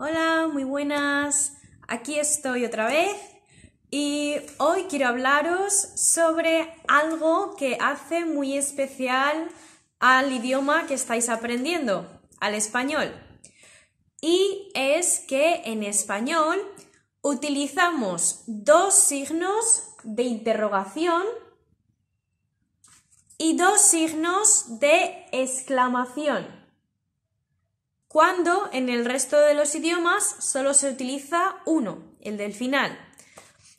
Hola, muy buenas. Aquí estoy otra vez y hoy quiero hablaros sobre algo que hace muy especial al idioma que estáis aprendiendo, al español. Y es que en español utilizamos dos signos de interrogación y dos signos de exclamación cuando en el resto de los idiomas solo se utiliza uno, el del final.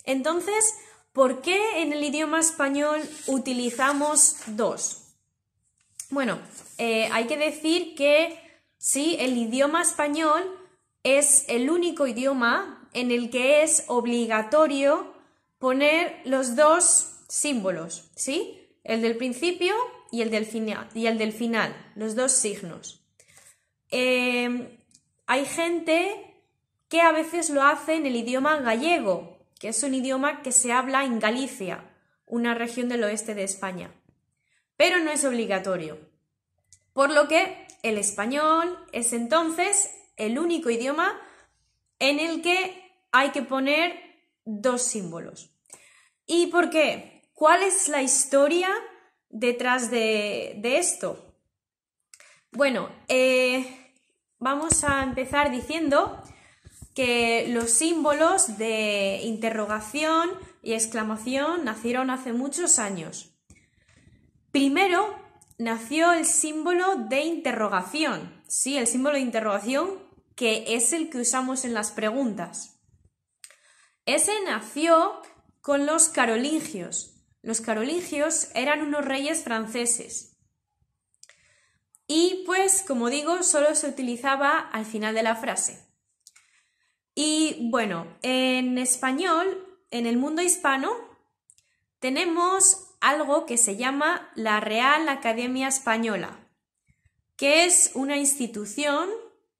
Entonces, ¿por qué en el idioma español utilizamos dos? Bueno, eh, hay que decir que sí, el idioma español es el único idioma en el que es obligatorio poner los dos símbolos, ¿sí? El del principio y el del, y el del final, los dos signos. Em, hay gente que a veces lo hace en el idioma gallego, que es un idioma que se habla en Galicia, una región del oeste de España. Pero no es obligatorio. Por lo que el español es entonces el único idioma en el que hay que poner dos símbolos. ¿Y por qué? ¿Cuál es la historia detrás de, de esto? Bueno, eh, Vamos a empezar diciendo que los símbolos de interrogación y exclamación nacieron hace muchos años. Primero nació el símbolo de interrogación, sí, el símbolo de interrogación que es el que usamos en las preguntas. Ese nació con los carolingios. Los carolingios eran unos reyes franceses y pues, como digo, solo se utilizaba al final de la frase. Y bueno, en español, en el mundo hispano, tenemos algo que se llama la Real Academia Española, que es una institución,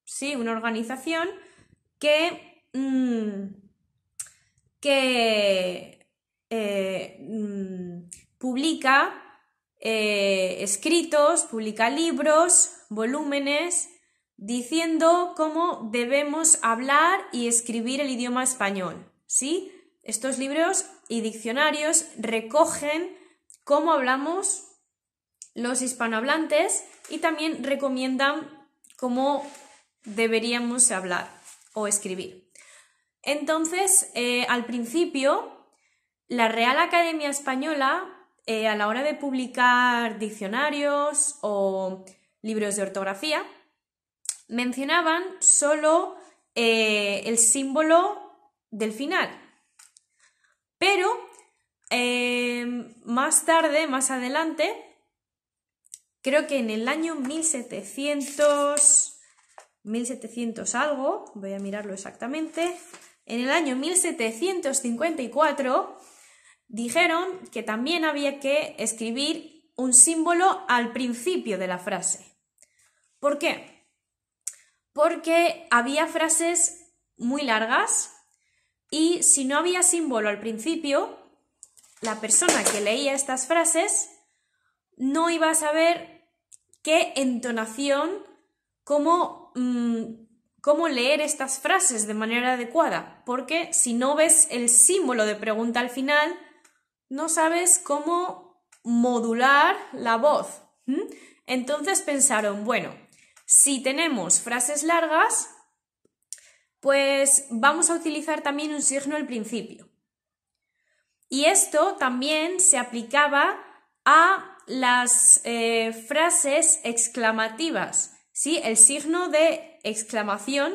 sí, una organización que, mm, eh, mm, publica eh, escritos, publica libros, volúmenes, diciendo cómo debemos hablar y escribir el idioma español. ¿Sí? Estos libros y diccionarios recogen cómo hablamos los hispanohablantes y también recomiendan cómo deberíamos hablar o escribir. Entonces, eh, al principio, la Real Academia Española eh, a la hora de publicar diccionarios o libros de ortografía, mencionaban solo eh, el símbolo del final. Pero eh, más tarde, más adelante, creo que en el año 1700, 1700 algo, voy a mirarlo exactamente, en el año 1754 Dijeron que también había que escribir un símbolo al principio de la frase. ¿Por qué? Porque había frases muy largas y si no había símbolo al principio, la persona que leía estas frases no iba a saber qué entonación, cómo, mm, cómo leer estas frases de manera adecuada, porque si no ves el símbolo de pregunta al final, no sabes cómo modular la voz. Entonces pensaron, bueno, si tenemos frases largas, pues vamos a utilizar también un signo al principio. Y esto también se aplicaba a las eh, frases exclamativas. ¿sí? El signo de exclamación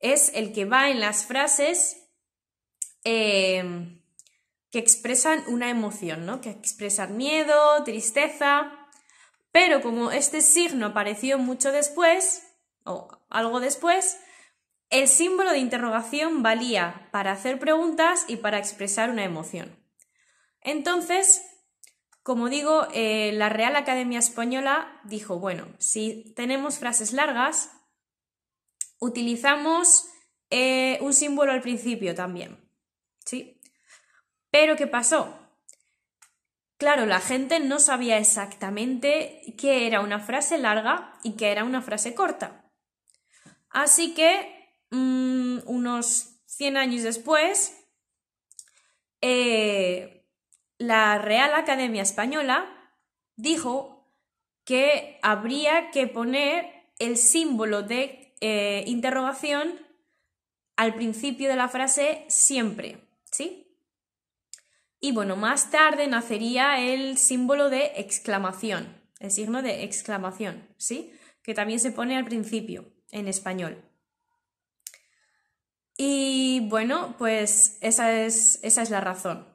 es el que va en las frases eh, que expresan una emoción, ¿no? Que expresan miedo, tristeza. Pero como este signo apareció mucho después, o algo después, el símbolo de interrogación valía para hacer preguntas y para expresar una emoción. Entonces, como digo, eh, la Real Academia Española dijo, bueno, si tenemos frases largas, utilizamos eh, un símbolo al principio también. ¿Sí? Pero ¿qué pasó? Claro, la gente no sabía exactamente qué era una frase larga y qué era una frase corta. Así que, mm, unos 100 años después, eh, la Real Academia Española dijo que habría que poner el símbolo de eh, interrogación al principio de la frase siempre, ¿sí? Y bueno, más tarde nacería el símbolo de exclamación, el signo de exclamación, ¿sí? Que también se pone al principio en español. Y bueno, pues esa es, esa es la razón.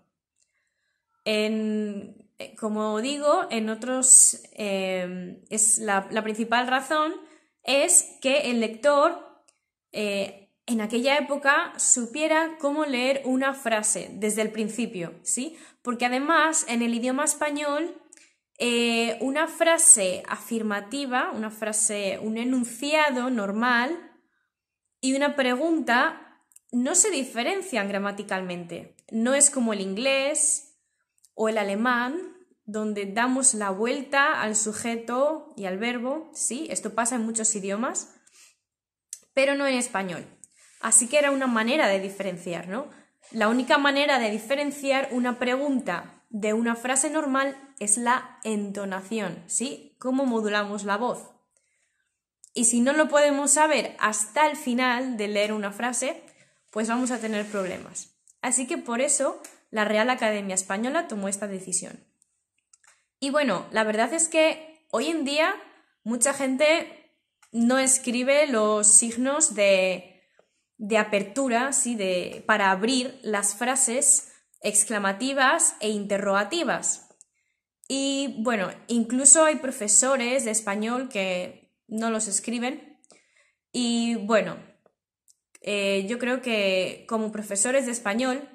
Eh, como digo, en otros em, es la, principal razón es que el lector eh, en aquella época supiera cómo leer una frase desde el principio, ¿sí? Porque además en el idioma español eh, una frase afirmativa, una frase, un enunciado normal y una pregunta no se diferencian gramaticalmente. No es como el inglés o el alemán, donde damos la vuelta al sujeto y al verbo, ¿sí? Esto pasa en muchos idiomas, pero no en español. Así que era una manera de diferenciar, ¿no? La única manera de diferenciar una pregunta de una frase normal es la entonación, ¿sí? Cómo modulamos la voz. Y si no lo podemos saber hasta el final de leer una frase, pues vamos a tener problemas. Así que por eso la Real Academia Española tomó esta decisión. Y bueno, la verdad es que hoy en día mucha gente no escribe los signos de de apertura, ¿sí? de, para abrir las frases exclamativas e interrogativas. Y bueno, incluso hay profesores de español que no los escriben. Y bueno, eh, yo creo que como profesores de español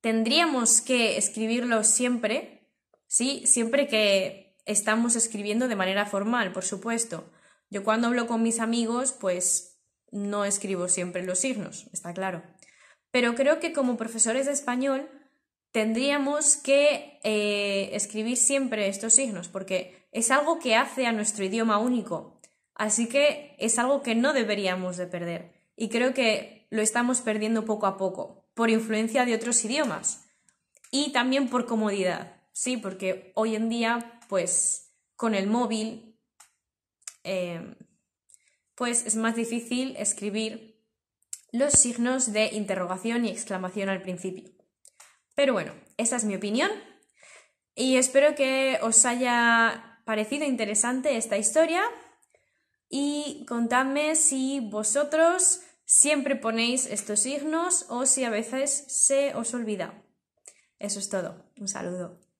tendríamos que escribirlos siempre, ¿sí? Siempre que estamos escribiendo de manera formal, por supuesto. Yo cuando hablo con mis amigos, pues no escribo siempre los signos, está claro. Pero creo que como profesores de español tendríamos que eh, escribir siempre estos signos, porque es algo que hace a nuestro idioma único. Así que es algo que no deberíamos de perder. Y creo que lo estamos perdiendo poco a poco, por influencia de otros idiomas. Y también por comodidad, sí, porque hoy en día, pues, con el móvil, eh, pues es más difícil escribir los signos de interrogación y exclamación al principio. Pero bueno, esa es mi opinión y espero que os haya parecido interesante esta historia y contadme si vosotros siempre ponéis estos signos o si a veces se os olvida. Eso es todo. Un saludo.